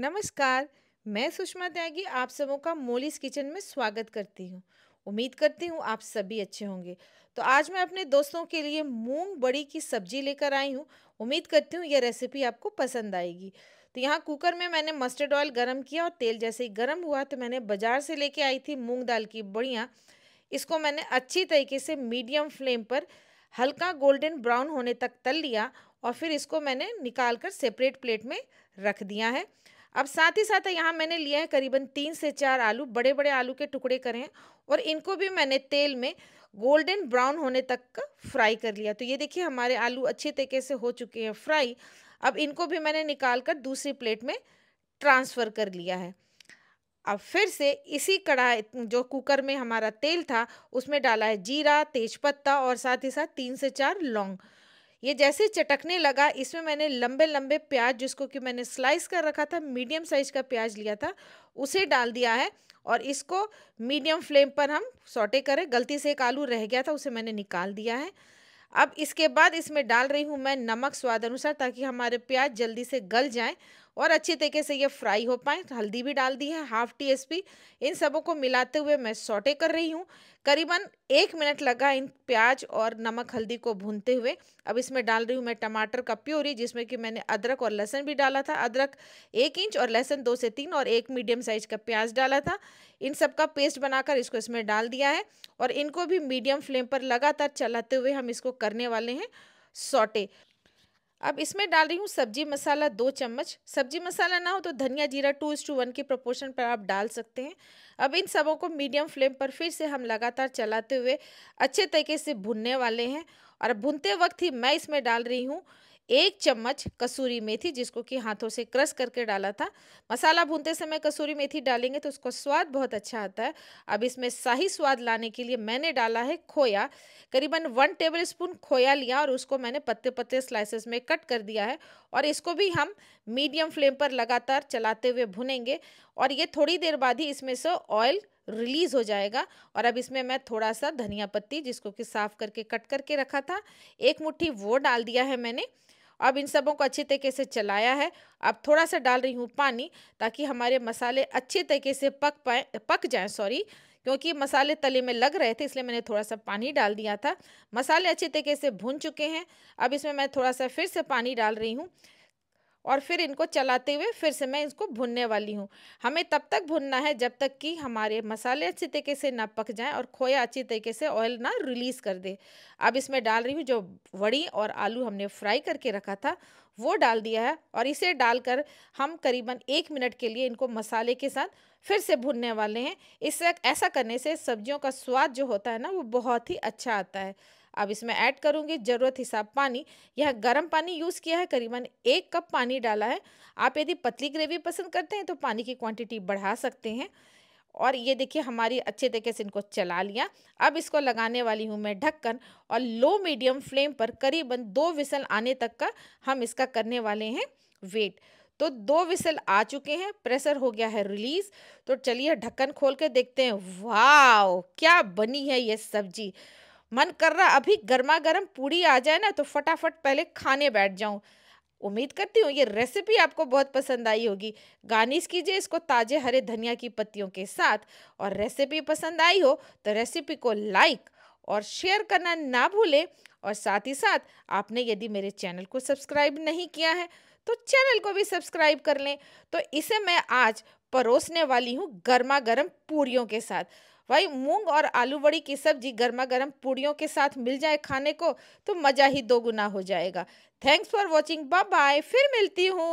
नमस्कार मैं सुषमा त्यागी आप सबों का मोलिस किचन में स्वागत करती हूँ उम्मीद करती हूँ आप सभी अच्छे होंगे तो आज मैं अपने दोस्तों के लिए मूंग बड़ी की सब्जी लेकर आई हूँ उम्मीद करती हूँ यह रेसिपी आपको पसंद आएगी तो यहाँ कुकर में मैंने मस्टर्ड ऑयल गर्म किया और तेल जैसे ही गर्म हुआ तो मैंने बाजार से लेके आई थी मूँग दाल की बड़ियाँ इसको मैंने अच्छी तरीके से मीडियम फ्लेम पर हल्का गोल्डन ब्राउन होने तक तल लिया और फिर इसको मैंने निकाल कर सेपरेट प्लेट में रख दिया है अब साथ ही साथ यहाँ मैंने लिया है करीबन तीन से चार आलू बड़े बड़े आलू के टुकड़े करे हैं और इनको भी मैंने तेल में गोल्डन ब्राउन होने तक का फ्राई कर लिया तो ये देखिए हमारे आलू अच्छे तरीके से हो चुके हैं फ्राई अब इनको भी मैंने निकाल कर दूसरी प्लेट में ट्रांसफ़र कर लिया है अब फिर से इसी कढ़ाई जो कुकर में हमारा तेल था उसमें डाला है जीरा तेज़पत्ता और साथ ही साथ तीन से चार लौंग ये जैसे चटकने लगा इसमें मैंने लंबे लंबे प्याज जिसको कि मैंने स्लाइस कर रखा था मीडियम साइज़ का प्याज लिया था उसे डाल दिया है और इसको मीडियम फ्लेम पर हम सोटे करें गलती से एक आलू रह गया था उसे मैंने निकाल दिया है अब इसके बाद इसमें डाल रही हूँ मैं नमक स्वाद अनुसार ताकि हमारे प्याज जल्दी से गल जाएँ और अच्छी तरीके से ये फ्राई हो पाए हल्दी भी डाल दी है हाफ टी एसपी इन सबों को मिलाते हुए मैं सोटे कर रही हूँ करीबन एक मिनट लगा इन प्याज और नमक हल्दी को भूनते हुए अब इसमें डाल रही हूँ मैं टमाटर का प्योरी जिसमें कि मैंने अदरक और लहसन भी डाला था अदरक एक इंच और लहसन दो से तीन और एक मीडियम साइज का प्याज डाला था इन सब का पेस्ट बनाकर इसको इसमें डाल दिया है और इनको भी मीडियम फ्लेम पर लगातार चलाते हुए हम इसको करने वाले हैं सोटे अब इसमें डाल रही हूँ सब्जी मसाला दो चम्मच सब्जी मसाला ना हो तो धनिया जीरा टू इस टू वन के प्रोपोर्शन पर आप डाल सकते हैं अब इन सबों को मीडियम फ्लेम पर फिर से हम लगातार चलाते हुए अच्छे तरीके से भुनने वाले हैं और भुनते वक्त ही मैं इसमें डाल रही हूँ एक चम्मच कसूरी मेथी जिसको कि हाथों से क्रश करके डाला था मसाला भूनते समय कसूरी मेथी डालेंगे तो उसका स्वाद बहुत अच्छा आता है अब इसमें शाही स्वाद लाने के लिए मैंने डाला है खोया करीबन वन टेबल स्पून खोया लिया और उसको मैंने पत्ते पत्ते स्लाइसेस में कट कर दिया है और इसको भी हम मीडियम फ्लेम पर लगातार चलाते हुए भुनेंगे और ये थोड़ी देर बाद ही इसमें से ऑयल रिलीज़ हो जाएगा और अब इसमें मैं थोड़ा सा धनिया पत्ती जिसको कि साफ़ करके कट करके रखा था एक मुट्ठी वो डाल दिया है मैंने अब इन सबों को अच्छे तरीके से चलाया है अब थोड़ा सा डाल रही हूँ पानी ताकि हमारे मसाले अच्छे तरीके से पक पाए पक जाएँ सॉरी क्योंकि मसाले तले में लग रहे थे इसलिए मैंने थोड़ा सा पानी डाल दिया था मसाले अच्छे तरीके से भून चुके हैं अब इसमें मैं थोड़ा सा फिर से पानी डाल रही हूँ और फिर इनको चलाते हुए फिर से मैं इसको भुनने वाली हूँ हमें तब तक भुनना है जब तक कि हमारे मसाले अच्छी तरीके से ना पक जाएं और खोया अच्छी तरीके से ऑयल ना रिलीज़ कर दे अब इसमें डाल रही हूँ जो वड़ी और आलू हमने फ्राई करके रखा था वो डाल दिया है और इसे डालकर हम करीबन एक मिनट के लिए इनको मसाले के साथ फिर से भुनने वाले हैं इससे ऐसा करने से सब्जियों का स्वाद जो होता है ना वो बहुत ही अच्छा आता है अब इसमें ऐड करूँगी ज़रूरत हिसाब पानी यह गर्म पानी यूज़ किया है करीबन एक कप पानी डाला है आप यदि पतली ग्रेवी पसंद करते हैं तो पानी की क्वांटिटी बढ़ा सकते हैं और ये देखिए हमारी अच्छे तरीके से इनको चला लिया अब इसको लगाने वाली हूँ मैं ढक्कन और लो मीडियम फ्लेम पर करीबन दो विसल आने तक का हम इसका करने वाले हैं वेट तो दो विसल आ चुके हैं प्रेशर हो गया है रिलीज तो चलिए ढक्कन खोल के देखते हैं वाह क्या बनी है ये सब्जी मन कर रहा अभी गर्मा गर्म पूड़ी आ जाए ना तो फटाफट पहले खाने बैठ जाऊँ उम्मीद करती हूँ ये रेसिपी आपको बहुत पसंद आई होगी गार्निश कीजिए इसको ताज़े हरे धनिया की पत्तियों के साथ और रेसिपी पसंद आई हो तो रेसिपी को लाइक और शेयर करना ना भूलें और साथ ही साथ आपने यदि मेरे चैनल को सब्सक्राइब नहीं किया है तो चैनल को भी सब्सक्राइब कर लें तो इसे मैं आज परोसने वाली हूँ गर्मा गर्म पूरियों के साथ वही मूंग और आलू बड़ी की सब्जी गर्मा गर्म पूड़ियों के साथ मिल जाए खाने को तो मज़ा ही दोगुना हो जाएगा थैंक्स फॉर वॉचिंग बाय फिर मिलती हूँ